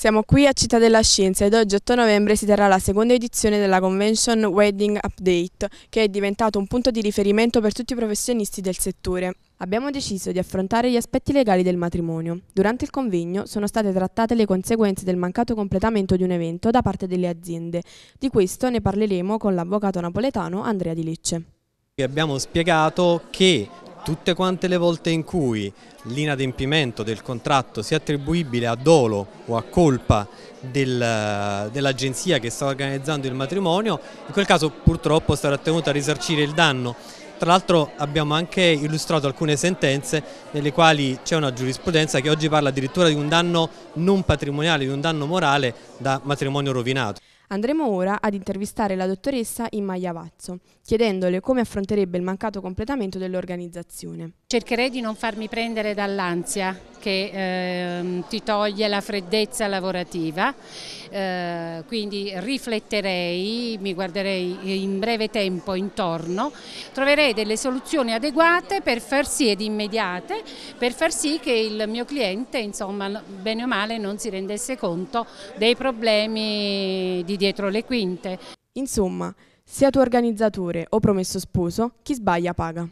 Siamo qui a Città della Scienza ed oggi 8 novembre si terrà la seconda edizione della Convention Wedding Update che è diventato un punto di riferimento per tutti i professionisti del settore. Abbiamo deciso di affrontare gli aspetti legali del matrimonio. Durante il convegno sono state trattate le conseguenze del mancato completamento di un evento da parte delle aziende. Di questo ne parleremo con l'avvocato napoletano Andrea Di Lecce. Abbiamo spiegato che tutte quante le volte in cui l'inadempimento del contratto sia attribuibile a dolo o a colpa del, dell'agenzia che sta organizzando il matrimonio, in quel caso purtroppo sarà tenuta a risarcire il danno. Tra l'altro abbiamo anche illustrato alcune sentenze nelle quali c'è una giurisprudenza che oggi parla addirittura di un danno non patrimoniale, di un danno morale da matrimonio rovinato. Andremo ora ad intervistare la dottoressa Imma Iavazzo, chiedendole come affronterebbe il mancato completamento dell'organizzazione. Cercherei di non farmi prendere dall'ansia che eh, ti toglie la freddezza lavorativa, eh, quindi rifletterei, mi guarderei in breve tempo intorno, troverei delle soluzioni adeguate per far sì ed immediate, per far sì che il mio cliente, insomma, bene o male, non si rendesse conto dei problemi di dietro le quinte. Insomma, sia tu organizzatore o promesso sposo, chi sbaglia paga.